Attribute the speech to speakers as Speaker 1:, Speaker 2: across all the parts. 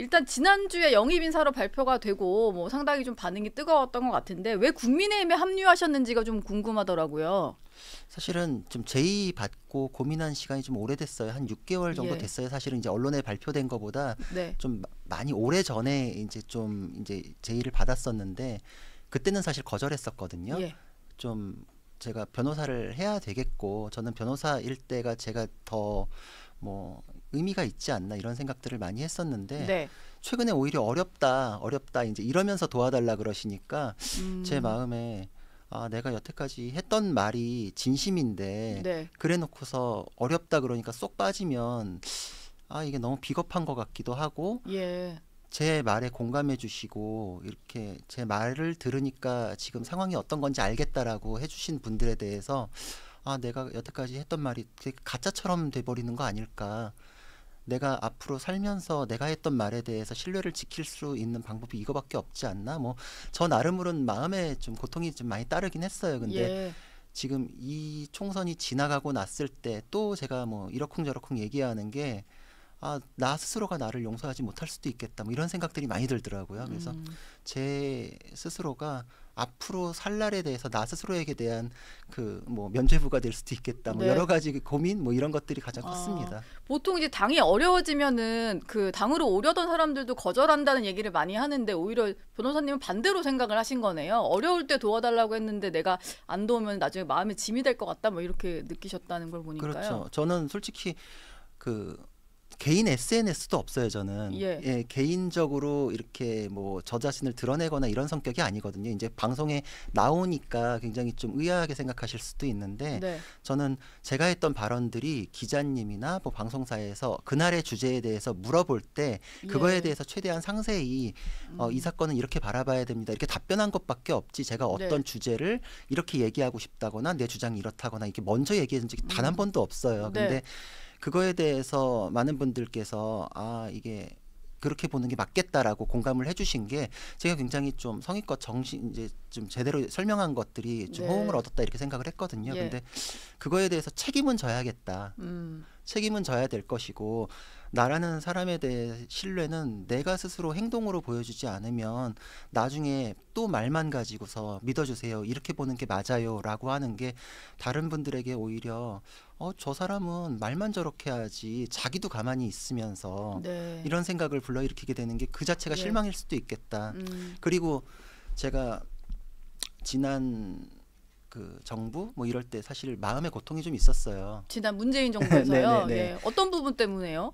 Speaker 1: 일단 지난주에 영입 인사로 발표가 되고 뭐 상당히 좀 반응이 뜨거웠던 것 같은데 왜 국민의힘에 합류하셨는지가 좀 궁금하더라고요.
Speaker 2: 사실은 좀 제의 받고 고민한 시간이 좀 오래됐어요. 한 6개월 정도 예. 됐어요. 사실은 이제 언론에 발표된 것보다 네. 좀 많이 오래 전에 이제 좀 이제 제의를 받았었는데 그때는 사실 거절했었거든요. 예. 좀 제가 변호사를 해야 되겠고 저는 변호사일 때가 제가 더뭐 의미가 있지 않나 이런 생각들을 많이 했었는데 네. 최근에 오히려 어렵다 어렵다 이제 이러면서 도와달라 그러시니까 음. 제 마음에 아 내가 여태까지 했던 말이 진심인데 네. 그래놓고서 어렵다 그러니까 쏙 빠지면 아 이게 너무 비겁한 것 같기도 하고 예. 제 말에 공감해 주시고 이렇게 제 말을 들으니까 지금 상황이 어떤 건지 알겠다라고 해주신 분들에 대해서 아 내가 여태까지 했던 말이 가짜처럼 돼버리는 거 아닐까 내가 앞으로 살면서 내가 했던 말에 대해서 신뢰를 지킬 수 있는 방법이 이거밖에 없지 않나 뭐저 나름으로는 마음에 좀 고통이 좀 많이 따르긴 했어요 근데 예. 지금 이 총선이 지나가고 났을 때 또 제가 뭐 이러쿵저러쿵 얘기하는 게 아, 나 스스로가 나를 용서하지 못할 수도 있겠다. 뭐 이런 생각들이 많이 들더라고요. 그래서 음. 제 스스로가 앞으로 살 날에 대해서 나 스스로에게 대한 그 뭐 면죄부가 될 수도 있겠다. 뭐 네. 여러 가지 그 고민 뭐 이런 것들이 가장 아, 컸습니다.
Speaker 1: 보통 이제 당이 어려워지면은 그 당으로 오려던 사람들도 거절한다는 얘기를 많이 하는데 오히려 변호사님은 반대로 생각을 하신 거네요. 어려울 때 도와달라고 했는데 내가 안 도우면 나중에 마음에 짐이 될 것 같다. 뭐 이렇게 느끼셨다는 걸 보니까요. 그렇죠.
Speaker 2: 저는 솔직히 그 개인 SNS도 없어요 저는 예. 예. 개인적으로 이렇게 뭐 저 자신을 드러내거나 이런 성격이 아니거든요 이제 방송에 나오니까 굉장히 좀 의아하게 생각하실 수도 있는데 네. 저는 제가 했던 발언들이 기자님이나 뭐 방송사에서 그날의 주제에 대해서 물어볼 때 그거에 예. 대해서 최대한 상세히 어, 음. 어, 이 사건은 이렇게 바라봐야 됩니다 이렇게 답변한 것밖에 없지 제가 네. 어떤 네. 주제를 이렇게 얘기하고 싶다거나 내 주장이 이렇다거나 이렇게 먼저 얘기해 준지단한 음. 번도 없어요 네. 근데 그거에 대해서 많은 분들께서 아 이게 그렇게 보는 게 맞겠다라고 공감을 해주신 게 제가 굉장히 좀 성의껏 정신 이제 좀 제대로 설명한 것들이 좀 네. 호응을 얻었다 이렇게 생각을 했거든요. 예. 근데 그거에 대해서 책임은 져야겠다. 음. 책임은 져야 될 것이고 나라는 사람에 대해 신뢰는 내가 스스로 행동으로 보여주지 않으면 나중에 또 말만 가지고서 믿어주세요 이렇게 보는 게 맞아요라고 하는 게 다른 분들에게 오히려 어 저 사람은 말만 저렇게 하지 자기도 가만히 있으면서 네. 이런 생각을 불러일으키게 되는 게 그 자체가 네. 실망일 수도 있겠다 음. 그리고 제가 지난 그 정부 뭐 이럴 때 사실 마음의 고통이 좀 있었어요.
Speaker 1: 지난 문재인 정부에서요. 네, 네, 네. 예. 어떤 부분 때문에요?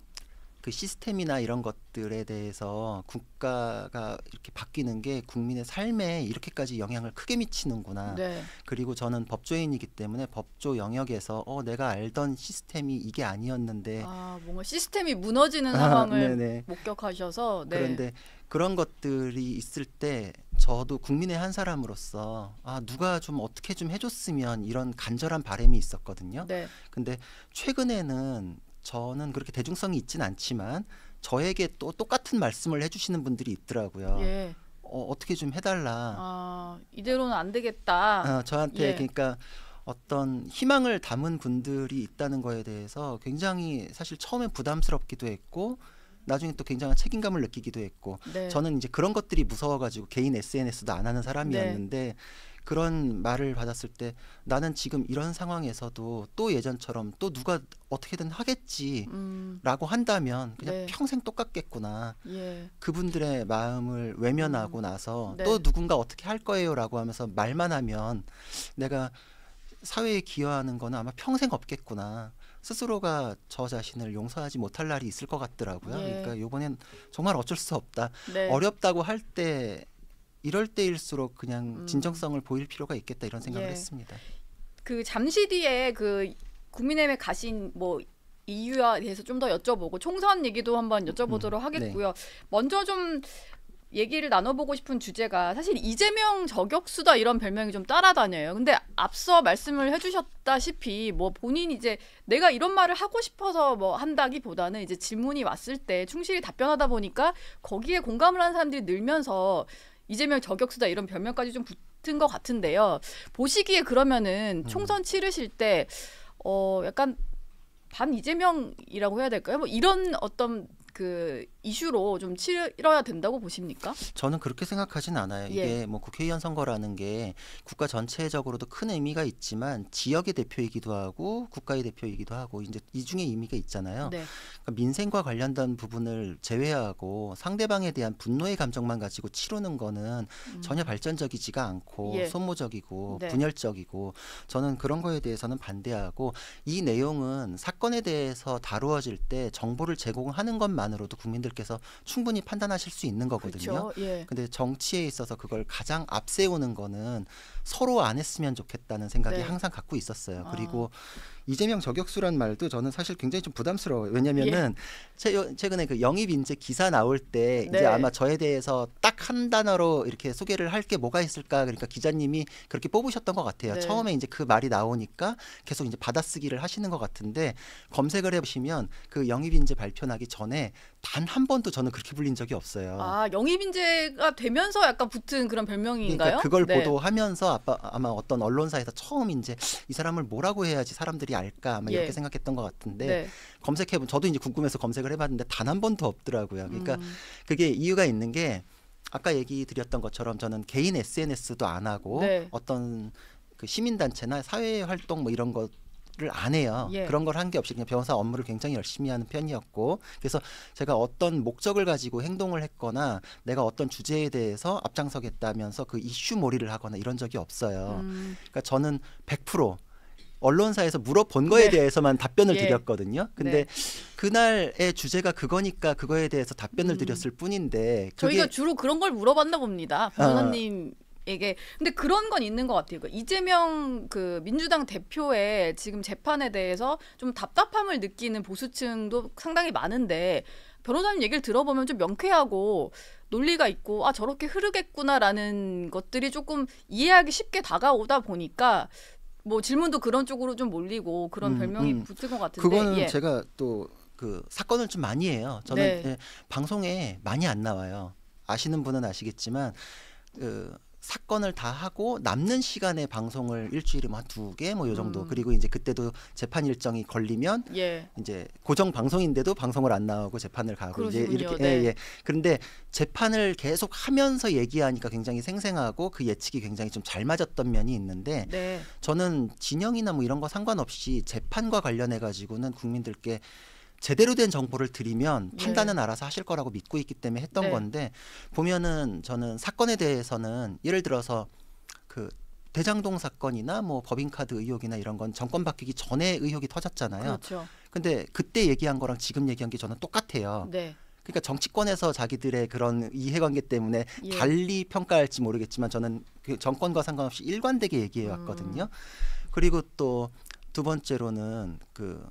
Speaker 2: 그 시스템이나 이런 것들에 대해서 국가가 이렇게 바뀌는 게 국민의 삶에 이렇게까지 영향을 크게 미치는구나. 네. 그리고 저는 법조인이기 때문에 법조 영역에서 어 내가 알던 시스템이 이게 아니었는데
Speaker 1: 아 뭔가 시스템이 무너지는 아, 상황을 네 목격하셔서 네. 그런데
Speaker 2: 그런 것들이 있을 때 저도 국민의 한 사람으로서 아 누가 좀 어떻게 좀 해줬으면 이런 간절한 바램이 있었거든요. 네. 근데 최근에는 저는 그렇게 대중성이 있진 않지만 저에게 또 똑같은 말씀을 해주시는 분들이 있더라고요. 예. 어, 어떻게 좀 해달라.
Speaker 1: 아, 이대로는 안 되겠다. 어, 저한테 예. 그러니까
Speaker 2: 어떤 희망을 담은 분들이 있다는 거에 대해서 굉장히 사실 처음에 부담스럽기도 했고 나중에 또 굉장한 책임감을 느끼기도 했고 네. 저는 이제 그런 것들이 무서워가지고 개인 SNS도 안 하는 사람이었는데 네. 그런 말을 받았을 때 나는 지금 이런 상황에서도 또 예전처럼 또 누가 어떻게든 하겠지라고 음. 한다면 그냥 네. 평생 똑같겠구나. 예. 그분들의 마음을 외면하고 음. 나서 네. 또 누군가 어떻게 할 거예요라고 하면서 말만 하면 내가 사회에 기여하는 거는 아마 평생 없겠구나. 스스로가 저 자신을 용서하지 못할 날이 있을 것 같더라고요. 예. 그러니까 요번엔 정말 어쩔 수 없다. 네. 어렵다고 할때 이럴 때일수록 그냥 음. 진정성을 보일 필요가 있겠다 이런 생각을 예. 했습니다.
Speaker 1: 그 잠시 뒤에 그 국민의힘에 가신 뭐 이유에 대해서 좀 더 여쭤보고 총선 얘기도 한번 여쭤보도록 음, 음. 하겠고요. 네. 먼저 좀 얘기를 나눠보고 싶은 주제가 사실 이재명 저격수다 이런 별명이 좀 따라다녀요. 근데 앞서 말씀을 해주셨다시피 뭐 본인 이제 내가 이런 말을 하고 싶어서 뭐 한다기보다는 이제 질문이 왔을 때 충실히 답변하다 보니까 거기에 공감을 하는 사람들이 늘면서 이재명 저격수다 이런 변명까지 좀 붙은 것 같은데요. 보시기에 그러면은 음. 총선 치르실 때 어 약간 반 이재명이라고 해야 될까요? 뭐 이런 어떤 그 이슈로 좀 치러야 된다고 보십니까?
Speaker 2: 저는 그렇게 생각하진 않아요. 이게 예. 뭐 국회의원 선거라는 게 국가 전체적으로도 큰 의미가 있지만 지역의 대표이기도 하고 국가의 대표이기도 하고 이제 이 중에 의미가 있잖아요. 네. 그러니까 민생과 관련된 부분을 제외하고 상대방에 대한 분노의 감정만 가지고 치르는 거는 음. 전혀 발전적이지가 않고 예. 소모적이고 네. 분열적이고 저는 그런 거에 대해서는 반대하고 이 내용은 사건에 대해서 다루어질 때 정보를 제공하는 것만으로도 국민들 여러분들께서 충분히 판단하실 수 있는 거거든요. 그렇 예. 근데 정치에 있어서 그걸 가장 앞세우는 거는 서로 안 했으면 좋겠다는 생각이 네. 항상 갖고 있었어요. 아. 그리고 아. 이재명 저격수란 말도 저는 사실 굉장히 좀 부담스러워요. 왜냐면은 예. 최근에 그 영입 인재 기사 나올 때 네. 이제 아마 저에 대해서 딱 한 단어로 이렇게 소개를 할 게 뭐가 있을까 그러니까 기자님이 그렇게 뽑으셨던 것 같아요. 네. 처음에 이제 그 말이 나오니까 계속 이제 받아쓰기를 하시는 것 같은데 검색을 해보시면 그 영입 인재 발표 나기 전에 단한 한 번도 저는 그렇게 불린 적이 없어요. 아
Speaker 1: 영입 인재가 되면서 약간 붙은 그런 별명인가요? 그러니까 그걸 네.
Speaker 2: 보도하면서 아빠, 아마 어떤 언론사에서 처음 이제 이 사람을 뭐라고 해야지 사람들이 알까 아마 예. 이렇게 생각했던 것 같은데 네. 검색해본 저도 이제 궁금해서 검색을 해봤는데 단 한 번도 없더라고요. 그러니까 음. 그게 이유가 있는 게 아까 얘기 드렸던 것처럼 저는 개인 SNS도 안 하고 네. 어떤 그 시민단체나 사회활동 뭐 이런 것 일을 안 해요. 예. 그런 걸 한 게 없이 그냥 변호사 업무를 굉장히 열심히 하는 편이었고 그래서 제가 어떤 목적을 가지고 행동을 했거나 내가 어떤 주제에 대해서 앞장서겠다면서 그 이슈 몰이를 하거나 이런 적이 없어요. 음. 그러니까 저는 100% 언론사에서 물어본 거에 네. 대해서만 답변을 예. 드렸거든요. 근데 네. 그날의 주제가 그거니까 그거에 대해서 답변을 음. 드렸을 뿐인데 저희가
Speaker 1: 주로 그런 걸 물어봤나 봅니다. 변호사님 어. 이게 근데 그런 건 있는 것 같아요. 그 이재명 그 민주당 대표의 지금 재판에 대해서 좀 답답함을 느끼는 보수층도 상당히 많은데 변호사님 얘기를 들어보면 좀 명쾌하고 논리가 있고 아 저렇게 흐르겠구나라는 것들이 조금 이해하기 쉽게 다가오다 보니까 뭐 질문도 그런 쪽으로 좀 몰리고 그런 음, 별명이 음, 음. 붙은 것 같은데 그거는 예.
Speaker 2: 제가 또 그 사건을 좀 많이 해요. 저는 네. 예, 방송에 많이 안 나와요. 아시는 분은 아시겠지만 그 사건을 다 하고 남는 시간에 방송을 일주일에면한두 개 뭐 요 정도 음. 그리고 이제 그때도 재판 일정이 걸리면 예. 이제 고정 방송인데도 방송을 안 나오고 재판을 가고 그러시군요. 이제 이렇게 네. 예, 예. 그런데 재판을 계속 하면서 얘기하니까 굉장히 생생하고 그 예측이 굉장히 좀 잘 맞았던 면이 있는데 네. 저는 진영이나 뭐 이런 거 상관없이 재판과 관련해 가지고는 국민들께 제대로 된 정보를 드리면 네. 판단은 네. 알아서 하실 거라고 믿고 있기 때문에 했던 네. 건데 보면은 저는 사건에 대해서는 예를 들어서 그 대장동 사건이나 뭐 법인카드 의혹이나 이런 건 정권 바뀌기 전에 의혹이 터졌잖아요. 그렇죠. 근데 그때 얘기한 거랑 지금 얘기한 게 저는 똑같아요. 네. 그러니까 정치권에서 자기들의 그런 이해관계 때문에 예. 달리 평가할지 모르겠지만 저는 그 정권과 상관없이 일관되게 얘기해 왔거든요. 음. 그리고 또 두 번째로는 그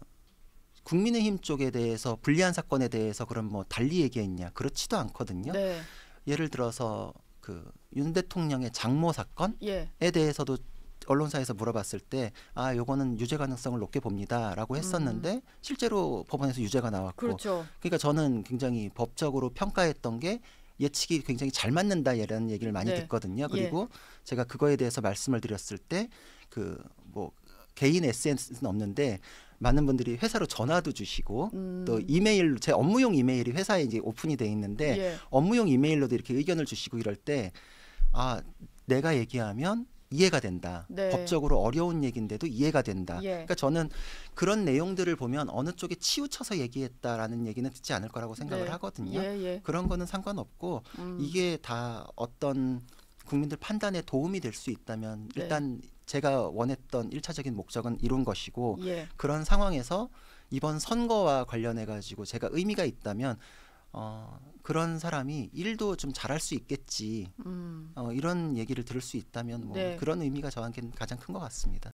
Speaker 2: 국민의힘 쪽에 대해서 불리한 사건에 대해서 그럼 뭐 달리 얘기했냐 그렇지도 않거든요. 네. 예를 들어서 그 윤 대통령의 장모 사건에 예. 대해서도 언론사에서 물어봤을 때 아 요거는 유죄 가능성을 높게 봅니다라고 했었는데 음. 실제로 법원에서 유죄가 나왔고 그렇죠. 그러니까 저는 굉장히 법적으로 평가했던 게 예측이 굉장히 잘 맞는다 이라 얘기를 많이 네. 듣거든요. 예. 그리고 예. 제가 그거에 대해서 말씀을 드렸을 때 그 뭐 개인 SNS는 없는데 많은 분들이 회사로 전화도 주시고 음. 또 이메일 제 업무용 이메일이 회사에 이제 오픈이 돼 있는데 예. 업무용 이메일로도 이렇게 의견을 주시고 이럴 때 아 내가 얘기하면 이해가 된다. 네. 법적으로 어려운 얘기인데도 이해가 된다. 예. 그러니까 저는 그런 내용들을 보면 어느 쪽에 치우쳐서 얘기했다라는 얘기는 듣지 않을 거라고 생각을 네. 하거든요. 예, 예. 그런 거는 상관없고 음. 이게 다 어떤 국민들 판단에 도움이 될 수 있다면 네. 일단 제가 원했던 일차적인 목적은 이룬 것이고 예. 그런 상황에서 이번 선거와 관련해 가지고 제가 의미가 있다면 어, 그런 사람이 일도 좀 잘할 수 있겠지. 음. 어, 이런 얘기를 들을 수 있다면 뭐 네. 그런
Speaker 1: 의미가 저한테는 가장 큰 것 같습니다.